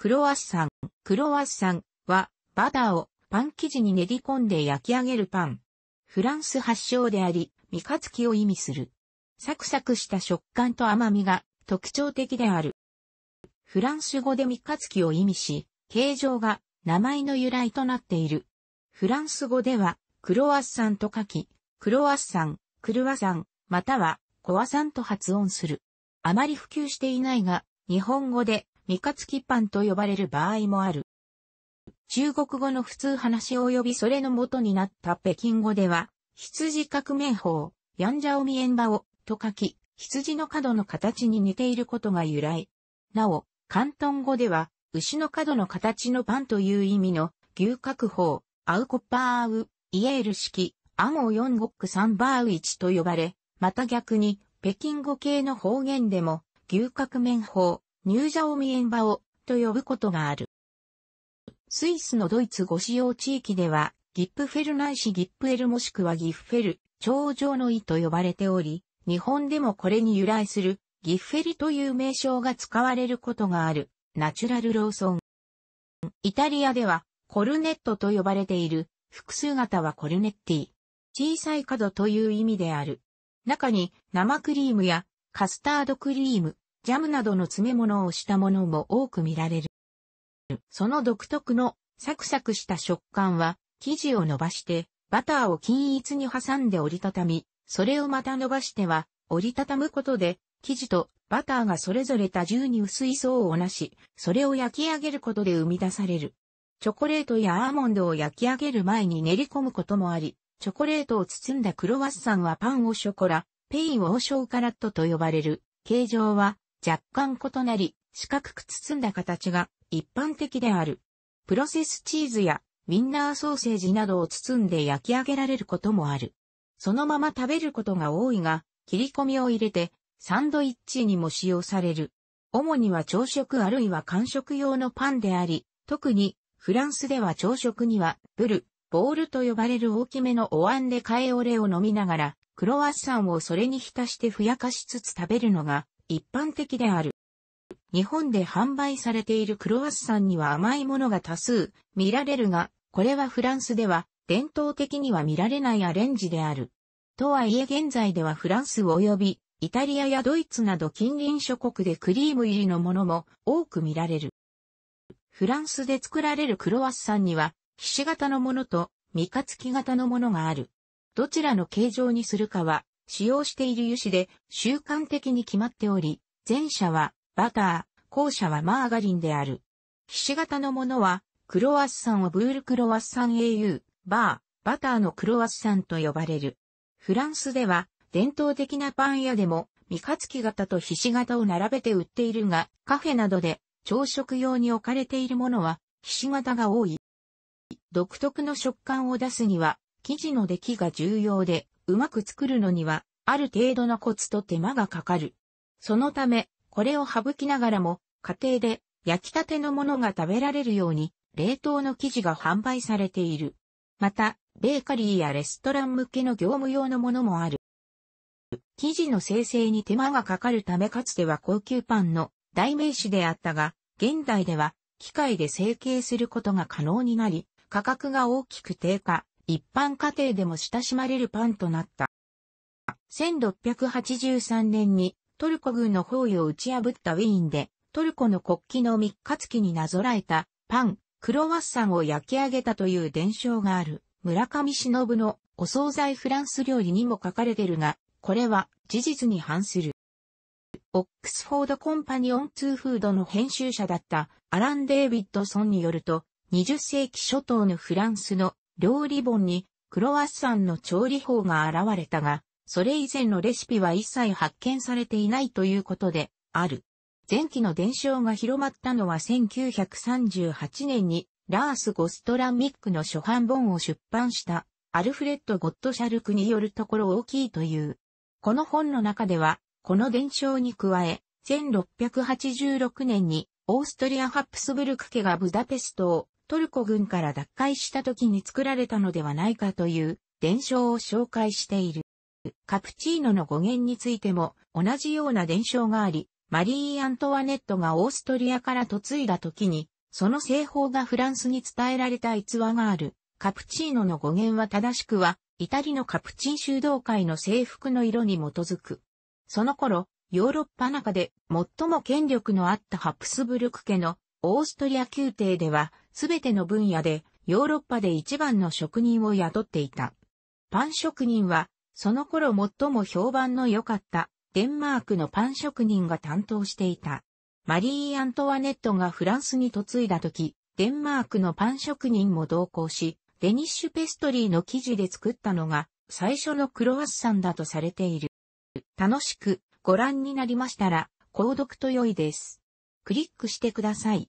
クロワッサン。クロワッサンはバターをパン生地に練り込んで焼き上げるパン。フランス発祥であり、三日月を意味する。サクサクした食感と甘みが特徴的である。フランス語で三日月を意味し、形状が名前の由来となっている。フランス語では、クロワッサンと書き、クロワッサン、クルワサン、またはコワサンと発音する。あまり普及していないが、日本語で三日月パンと呼ばれる場合もある。中国語の普通話及びそれの元になった北京語では、羊革命法、ヤンジャオミエンバオと書き、羊の角の形に似ていることが由来。なお、関東語では、牛の角の形のパンという意味の、牛角法、アウコッパーウ、イエール式、アモー4ゴック3バーウ1と呼ばれ、また逆に、北京語系の方言でも、牛角面法、ニュージャオミエンバオと呼ぶことがある。スイスのドイツ語使用地域では、ギップフェルないしギップエルもしくはギッフェル、頂上の位と呼ばれており、日本でもこれに由来するギッフェルという名称が使われることがあるナチュラルローソン。イタリアではコルネットと呼ばれている複数型はコルネッティ。小さい角という意味である。中に生クリームやカスタードクリーム、ジャムなどの詰め物をしたものも多く見られる。その独特のサクサクした食感は、生地を伸ばして、バターを均一に挟んで折りたたみ、それをまた伸ばしては、折りたたむことで、生地とバターがそれぞれ多重に薄い層をなし、それを焼き上げることで生み出される。チョコレートやアーモンドを焼き上げる前に練り込むこともあり、チョコレートを包んだクロワッサンはパンをショコラ、ペインをオーショーカラットと呼ばれる。形状は若干異なり、四角く包んだ形が一般的である。プロセスチーズやウィンナーソーセージなどを包んで焼き上げられることもある。そのまま食べることが多いが、切り込みを入れてサンドイッチにも使用される。主には朝食あるいは間食用のパンであり、特にフランスでは朝食にはブル、ボールと呼ばれる大きめのお椀でカエオレを飲みながら、クロワッサンをそれに浸してふやかしつつ食べるのが一般的である。日本で販売されているクロワッサンには甘いものが多数見られるが、これはフランスでは伝統的には見られないアレンジである。とはいえ現在ではフランス及びイタリアやドイツなど近隣諸国でクリーム入りのものも多く見られる。フランスで作られるクロワッサンには、ひし形のものと三日月型のものがある。どちらの形状にするかは使用している油脂で習慣的に決まっており、前者はバター、後者はマーガリンである。ひし形のものは、クロワッサンをブールクロワッサン au、バー、バターのクロワッサンと呼ばれる。フランスでは、伝統的なパン屋でも、三日月型と菱形を並べて売っているが、カフェなどで朝食用に置かれているものは、菱型形が多い。独特の食感を出すには、生地の出来が重要で、うまく作るのには、ある程度のコツと手間がかかる。そのため、これを省きながらも、家庭で焼きたてのものが食べられるように、冷凍の生地が販売されている。また、ベーカリーやレストラン向けの業務用のものもある。生地の生成に手間がかかるためかつては高級パンの代名詞であったが、現代では機械で成形することが可能になり、価格が大きく低下。一般家庭でも親しまれるパンとなった。1683年にトルコ軍の包囲を打ち破ったウィーンで、トルコの国旗の三日月になぞらえたパン、クロワッサンを焼き上げたという伝承がある村上忍のお惣菜フランス料理にも書かれてるが、これは事実に反する。オックスフォードコンパニオン2フードの編集者だったアラン・デイビッドソンによると、20世紀初頭のフランスの料理本にクロワッサンの調理法が現れたが、それ以前のレシピは一切発見されていないということで、ある。前期の伝承が広まったのは1938年に、ラース・ゴストラミックの初版本を出版したアルフレッド・ゴット・シャルクによるところ大きいという。この本の中では、この伝承に加え、1686年にオーストリア・ハプスブルク家がブダペストをトルコ軍から脱会した時に作られたのではないかという伝承を紹介している。カプチーノの語源についても同じような伝承があり、マリー・アントワネットがオーストリアから嫁いだ時に、その製法がフランスに伝えられた逸話がある。カプチーノの語源は正しくは、イタリのカプチン修道会の制服の色に基づく。その頃、ヨーロッパ中で最も権力のあったハプスブルク家のオーストリア宮廷では、すべての分野で、ヨーロッパで一番の職人を雇っていた。パン職人は、その頃最も評判の良かったデンマークのパン職人が担当していた。マリー・アントワネットがフランスに嫁いだ時、デンマークのパン職人も同行し、デニッシュペストリーの生地で作ったのが最初のクロワッサンだとされている。楽しくご覧になりましたら、購読と良いです。クリックしてください。